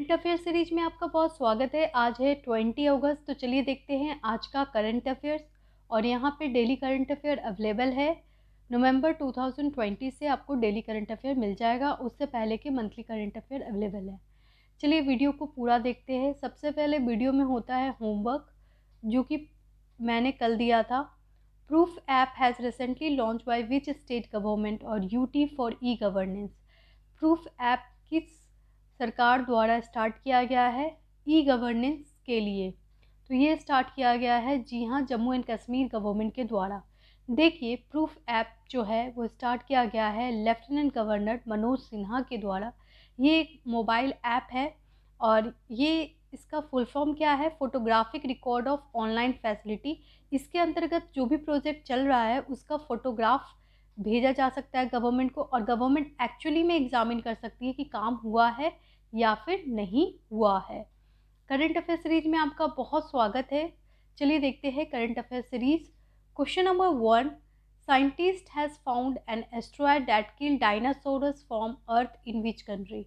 current affair series में आपका बहुत स्वागत है आज है ट्वेंटी अगस्त तो चलिए देखते हैं आज का करंट अफेयर्स और यहाँ पे डेली करंट अफेयर अवेलेबल है नवंबर 2020 से आपको डेली करंट अफेयर मिल जाएगा उससे पहले के मंथली करंट अफेयर अवेलेबल है चलिए वीडियो को पूरा देखते हैं सबसे पहले वीडियो में होता है होमवर्क जो कि मैंने कल दिया था proof app has recently launch by which state government और you for e governance proof app किस सरकार द्वारा स्टार्ट किया गया है ई गवर्नेंस के लिए तो ये स्टार्ट किया गया है जी हाँ जम्मू एंड कश्मीर गवर्नमेंट के द्वारा देखिए प्रूफ ऐप जो है वो स्टार्ट किया गया है लेफ्टिनेंट गवर्नर मनोज सिन्हा के द्वारा ये एक मोबाइल ऐप है और ये इसका फुल फॉर्म क्या है photographic record of online facility इसके अंतर्गत जो भी प्रोजेक्ट चल रहा है उसका फ़ोटोग्राफ भेजा जा सकता है गवर्नमेंट को और गवर्नमेंट एक्चुअली में एग्ज़ामिन कर सकती है कि काम हुआ है या फिर नहीं हुआ है करंट अफेयर सीरीज में आपका बहुत स्वागत है चलिए देखते हैं current affair series question number one scientist has found an asteroid that kill dinosaur form earth in which country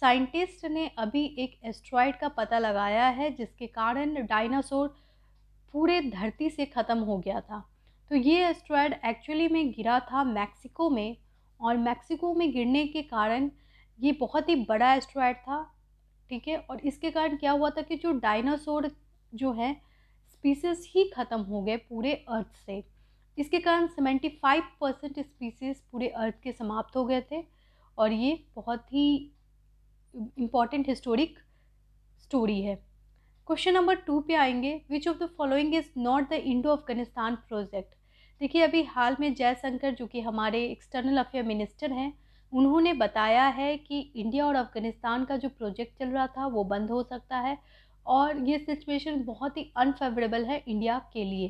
scientist ने अभी एक एस्ट्रॉयड का पता लगाया है जिसके कारण डायनासोर पूरे धरती से ख़त्म हो गया था तो ये एस्ट्रॉयड एक्चुअली में गिरा था मैक्सिको में और मैक्सिको में गिरने के कारण ये बहुत ही बड़ा एस्ट्रॉयड था ठीक है और इसके कारण क्या हुआ था कि जो डायनासोर जो है स्पीसीज ही ख़त्म हो गए पूरे अर्थ से इसके कारण सेवेंटी फाइव परसेंट स्पीसीज पूरे अर्थ के समाप्त हो गए थे और ये बहुत ही इम्पॉर्टेंट हिस्टोरिक स्टोरी है क्वेश्चन नंबर टू पे आएंगे which of the following is not the Indo Afghanistan project देखिए अभी हाल में जयशंकर जो कि हमारे एक्सटर्नल अफेयर मिनिस्टर हैं उन्होंने बताया है कि इंडिया और अफ़गानिस्तान का जो प्रोजेक्ट चल रहा था वो बंद हो सकता है और ये सिचुएशन बहुत ही अनफेवरेबल है इंडिया के लिए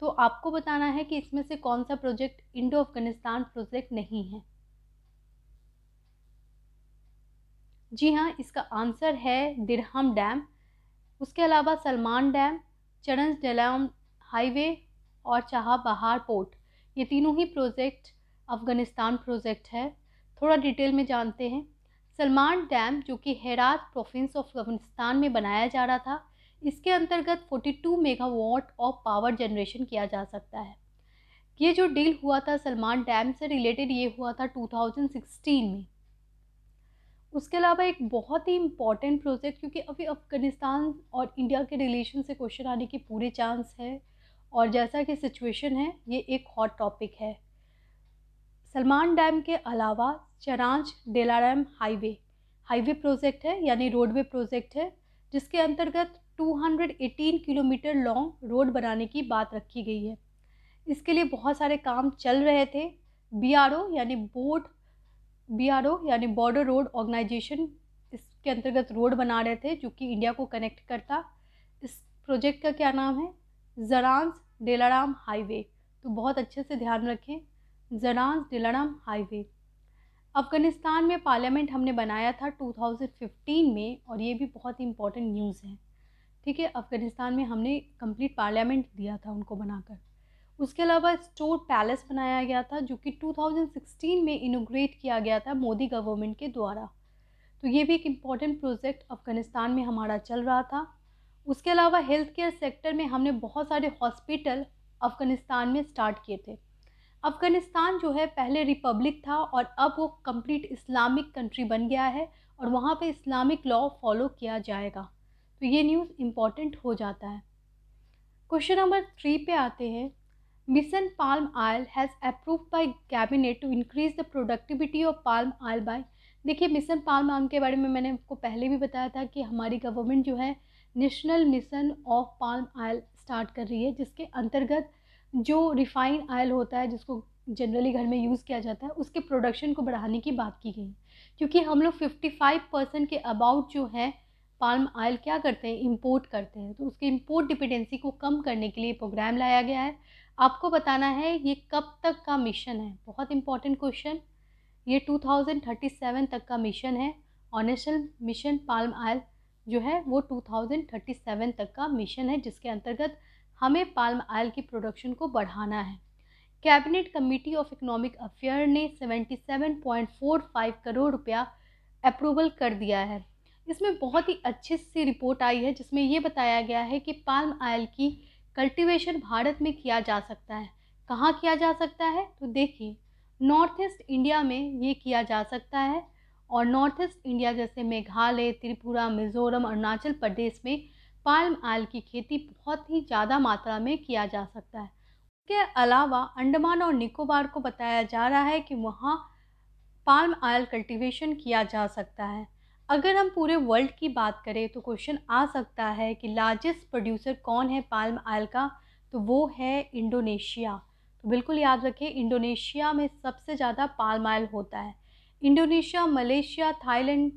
तो आपको बताना है कि इसमें से कौन सा प्रोजेक्ट इंडो अफ़गानिस्तान प्रोजेक्ट नहीं है जी हाँ इसका आंसर है दिरहम डैम उसके अलावा सलमान डैम चरण डलैम हाईवे और चाह बहार पोर्ट ये तीनों ही प्रोजेक्ट अफ़गानिस्तान प्रोजेक्ट है थोड़ा डिटेल में जानते हैं सलमान डैम जो कि हेरात प्रोविंस ऑफ अफगानिस्तान में बनाया जा रहा था इसके अंतर्गत 42 मेगावाट ऑफ पावर जनरेशन किया जा सकता है ये जो डील हुआ था सलमान डैम से रिलेटेड ये हुआ था 2016 में उसके अलावा एक बहुत ही इम्पॉर्टेंट प्रोजेक्ट क्योंकि अभी अफ़गानिस्तान और इंडिया के रिलेशन से क्वेश्चन आने के पूरे चांस है और जैसा कि सिचुएशन है ये एक हॉट टॉपिक है सलमान डैम के अलावा Zaranj Delaram highway highway project है यानी रोडवे प्रोजेक्ट है जिसके अंतर्गत 218 किलोमीटर लॉन्ग रोड बनाने की बात रखी गई है इसके लिए बहुत सारे काम चल रहे थे बी यानी बोर्ड बी यानी बॉर्डर रोड ऑर्गेनाइजेशन इसके अंतर्गत रोड बना रहे थे जो कि इंडिया को कनेक्ट करता इस प्रोजेक्ट का क्या नाम है जरांस डेलाराम हाईवे तो बहुत अच्छे से ध्यान रखें जरांस डेलाराम हाईवे अफ़गानिस्तान में पार्लियामेंट हमने बनाया था 2015 में और ये भी बहुत ही इम्पोर्टेंट न्यूज़ है ठीक है अफ़गानिस्तान में हमने कंप्लीट पार्लियामेंट दिया था उनको बनाकर उसके अलावा स्टोर पैलेस बनाया गया था जो कि 2016 में इनोग्रेट किया गया था मोदी गवर्नमेंट के द्वारा तो ये भी एक इम्पॉर्टेंट प्रोजेक्ट अफ़गानिस्तान में हमारा चल रहा था उसके अलावा हेल्थ केयर सेक्टर में हमने बहुत सारे हॉस्पिटल अफ़गानिस्तान में स्टार्ट किए थे अफ़गानिस्तान जो है पहले रिपब्लिक था और अब वो कंप्लीट इस्लामिक कंट्री बन गया है और वहाँ पे इस्लामिक लॉ फॉलो किया जाएगा तो ये न्यूज़ इम्पॉर्टेंट हो जाता है क्वेश्चन नंबर थ्री पे आते हैं mission palm oil has approve by cabinet to increase the productivity of palm oil by देखिए मिशन पाल्म आयल के बारे में मैंने आपको पहले भी बताया था कि हमारी गवर्नमेंट जो है national mission of palm oil start कर रही है जिसके अंतर्गत जो रिफाइन आयल होता है जिसको जनरली घर में यूज़ किया जाता है उसके प्रोडक्शन को बढ़ाने की बात की गई क्योंकि हम लोग फिफ्टी फाइव परसेंट के अबाउट जो है पाल्म ऑयल क्या करते हैं इंपोर्ट करते हैं तो उसके इंपोर्ट डिपेंडेंसी को कम करने के लिए प्रोग्राम लाया गया है आपको बताना है ये कब तक का मिशन है बहुत इंपॉर्टेंट क्वेश्चन ये 2037 तक का मिशन है और नेशनल मिशन पाल्म आयल जो है वो 2037 तक का मिशन है जिसके अंतर्गत हमें पाल्म आयल की प्रोडक्शन को बढ़ाना है cabinet committee of economic affair ने 77.45 करोड़ रुपया अप्रूवल कर दिया है इसमें बहुत ही अच्छे से रिपोर्ट आई है जिसमें ये बताया गया है कि पाल्म आयल की कल्टीवेशन भारत में किया जा सकता है कहाँ किया जा सकता है तो देखिए नॉर्थ ईस्ट इंडिया में ये किया जा सकता है और नॉर्थ ईस्ट इंडिया जैसे मेघालय त्रिपुरा मिजोरम अरुणाचल प्रदेश में पाल्म आयल की खेती बहुत ही ज़्यादा मात्रा में किया जा सकता है इसके अलावा अंडमान और निकोबार को बताया जा रहा है कि वहाँ पाल्म आयल कल्टीवेशन किया जा सकता है अगर हम पूरे वर्ल्ड की बात करें तो क्वेश्चन आ सकता है कि लार्जेस्ट प्रोड्यूसर कौन है पाल्म आयल का तो वो है इंडोनेशिया तो बिल्कुल याद रखें इंडोनेशिया में सबसे ज़्यादा पाल्म आयल होता है इंडोनेशिया मलेशिया थाईलैंड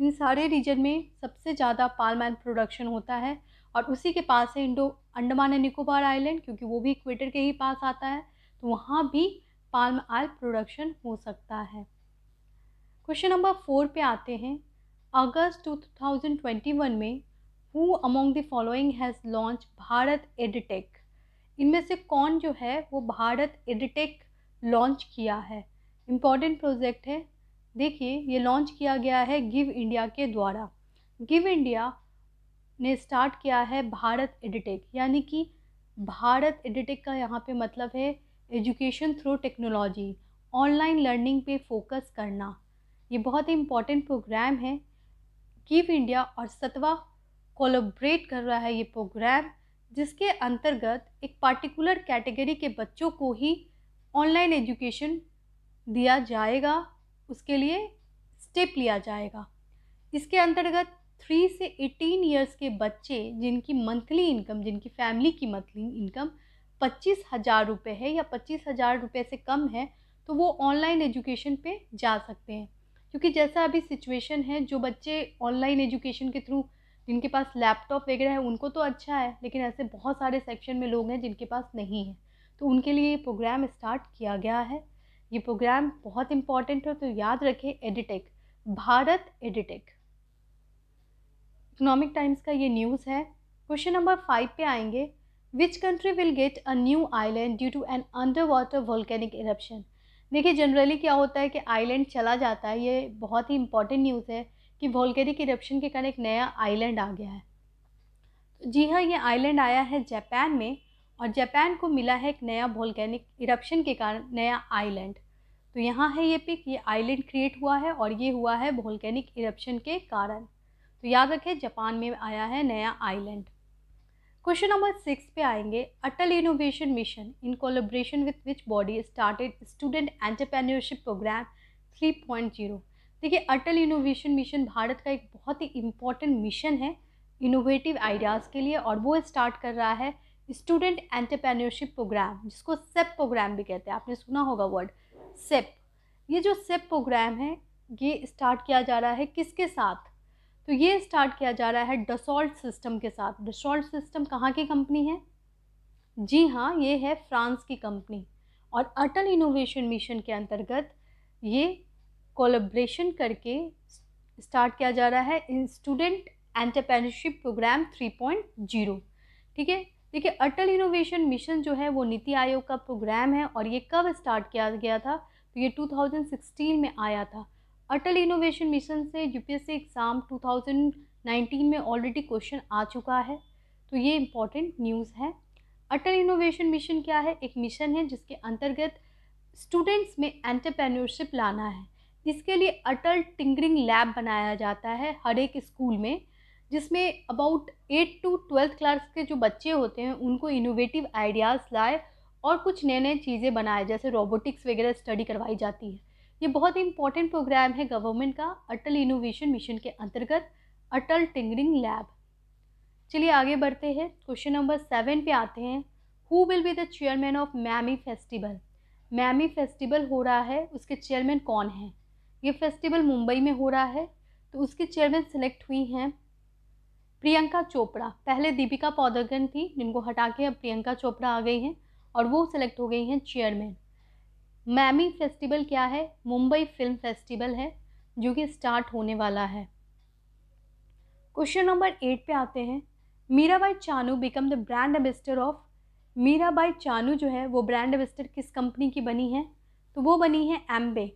इन सारे रीजन में सबसे ज़्यादा पालमैन प्रोडक्शन होता है और उसी के पास है Indo Andaman and Nicobar island क्योंकि वो भी इक्वेटर के ही पास आता है तो वहाँ भी पाल्म आयल प्रोडक्शन हो सकता है क्वेश्चन नंबर फोर पे आते हैं अगस्त 2021 में who among the following has launch Bharat edtech इनमें से कौन जो है वो भारत एडटेक लॉन्च किया है इम्पॉर्टेंट प्रोजेक्ट है देखिए ये लॉन्च किया गया है गिव इंडिया के द्वारा गिव इंडिया ने स्टार्ट किया है भारत एडिटेक यानी कि भारत एडिटेक का यहाँ पे मतलब है education through technology online learning पे फोकस करना ये बहुत ही इम्पॉर्टेंट प्रोग्राम है गिव इंडिया और सतवा कोलोब्रेट कर रहा है ये प्रोग्राम जिसके अंतर्गत एक पार्टिकुलर कैटेगरी के बच्चों को ही ऑनलाइन एजुकेशन दिया जाएगा उसके लिए स्टेप लिया जाएगा इसके अंतर्गत थ्री से एटीन ईयर्स के बच्चे जिनकी मंथली इनकम जिनकी फैमिली की मंथली इनकम पच्चीस हज़ार रुपये है या पच्चीस हज़ार रुपये से कम है तो वो ऑनलाइन एजुकेशन पे जा सकते हैं क्योंकि जैसा अभी सिचुएशन है जो बच्चे ऑनलाइन एजुकेशन के थ्रू जिनके पास लैपटॉप वगैरह है उनको तो अच्छा है लेकिन ऐसे बहुत सारे सेक्शन में लोग हैं जिनके पास नहीं है तो उनके लिए ये प्रोग्राम स्टार्ट किया गया है ये प्रोग्राम बहुत इंपॉर्टेंट है तो याद रखें edtech Bharat edtech economic times का ये न्यूज़ है क्वेश्चन नंबर फाइव पे आएंगे which country will get a new island due to an underwater volcanic eruption देखिए जनरली क्या होता है कि आइलैंड चला जाता है ये बहुत ही इंपॉर्टेंट न्यूज़ है कि वोल्केनिक इरप्शन के कारण एक नया आइलैंड आ गया है जी हाँ ये आइलैंड आया है जापान में और जापान को मिला है एक नया वोल्गैनिक इरप्शन के कारण नया आइलैंड तो यहाँ है ये पिक ये आइलैंड क्रिएट हुआ है और ये हुआ है वोल्गैनिक इरप्शन के कारण तो याद रखें जापान में आया है नया आइलैंड क्वेश्चन नंबर सिक्स पे आएंगे Atal innovation mission in collaboration with which body started student entrepreneurship programme three point zero देखिए अटल इनोवेशन मिशन भारत का एक बहुत ही इम्पॉर्टेंट मिशन है इनोवेटिव आइडियाज़ के लिए और वो स्टार्ट कर रहा है स्टूडेंट एंटरप्रेन्योरशिप प्रोग्राम जिसको सेप प्रोग्राम भी कहते हैं आपने सुना होगा वर्ड सेप ये जो सेप प्रोग्राम है ये स्टार्ट किया जा रहा है किसके साथ तो ये स्टार्ट किया जा रहा है डसॉल्ट सिस्टम के साथ डसॉल्ट सिस्टम कहाँ की कंपनी है जी हाँ ये है फ्रांस की कंपनी और अटल इनोवेशन मिशन के अंतर्गत ये कोलेब्रेशन करके स्टार्ट किया जा रहा है स्टूडेंट एंटरप्रेन्योरशिप प्रोग्राम 3.0 ठीक है देखिए अटल इनोवेशन मिशन जो है वो नीति आयोग का प्रोग्राम है और ये कब स्टार्ट किया गया था तो ये 2016 में आया था अटल इनोवेशन मिशन से यूपीएससी एग्ज़ाम 2019 में ऑलरेडी क्वेश्चन आ चुका है तो ये इम्पॉर्टेंट न्यूज़ है अटल इनोवेशन मिशन क्या है एक मिशन है जिसके अंतर्गत स्टूडेंट्स में एंटरप्रेन्योरशिप लाना है इसके लिए अटल टिंगरिंग लैब बनाया जाता है हर एक स्कूल में जिसमें about eight to twelfth class के जो बच्चे होते हैं उनको इनोवेटिव आइडियाज़ लाए और कुछ नए नए चीज़ें बनाए जैसे रोबोटिक्स वगैरह स्टडी करवाई जाती है ये बहुत ही इंपॉर्टेंट प्रोग्राम है गवर्नमेंट का अटल इनोवेशन मिशन के अंतर्गत अटल टिंगरिंग लैब चलिए आगे बढ़ते हैं क्वेश्चन नंबर सेवन पे आते हैं who will be the chairman of MAMI festival MAMI festival हो रहा है उसके चेयरमैन कौन हैं ये फेस्टिवल मुंबई में हो रहा है तो उसके चेयरमैन सेलेक्ट हुई हैं प्रियंका चोपड़ा पहले दीपिका पौदगन थी जिनको हटा के अब प्रियंका चोपड़ा आ गई हैं और वो सेलेक्ट हो गई हैं चेयरमैन मैमी फेस्टिवल क्या है मुंबई फिल्म फेस्टिवल है जो कि स्टार्ट होने वाला है क्वेश्चन नंबर एट पे आते हैं Mirabai Chanu become the brand ambassador of Mirabai Chanu जो है वो ब्रांड एम्बेस्टर किस कंपनी की बनी है तो वो बनी है एम्बे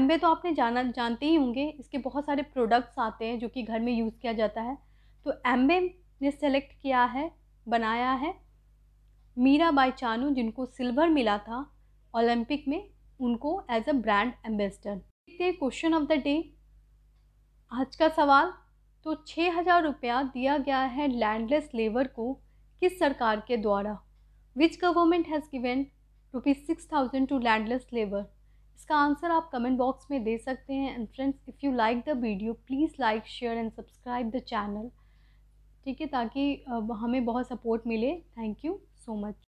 एम्बे तो आपने जाना जानते ही होंगे इसके बहुत सारे प्रोडक्ट्स आते हैं जो कि घर में यूज़ किया जाता है तो एम्बे ने सेलेक्ट किया है बनाया है मीरा बाई चानू जिनको सिल्वर मिला था ओलंपिक में उनको एज अ ब्रांड एम्बेसडर देखते हैं क्वेश्चन ऑफ द डे आज का सवाल तो छः हज़ार रुपया दिया गया है लैंडलेस लेबर को किस सरकार के द्वारा which government has given rupees six thousand to landless labour इसका आंसर आप कमेंट बॉक्स में दे सकते हैं and friends if you like the video please like share and subscribe the channel ठीक है ताकि हमें बहुत सपोर्ट मिले थैंक यू सो मच